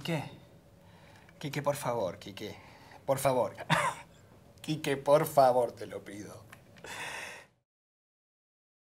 Quique. Quique, por favor, Quique. Por favor. Quique, por favor, te lo pido.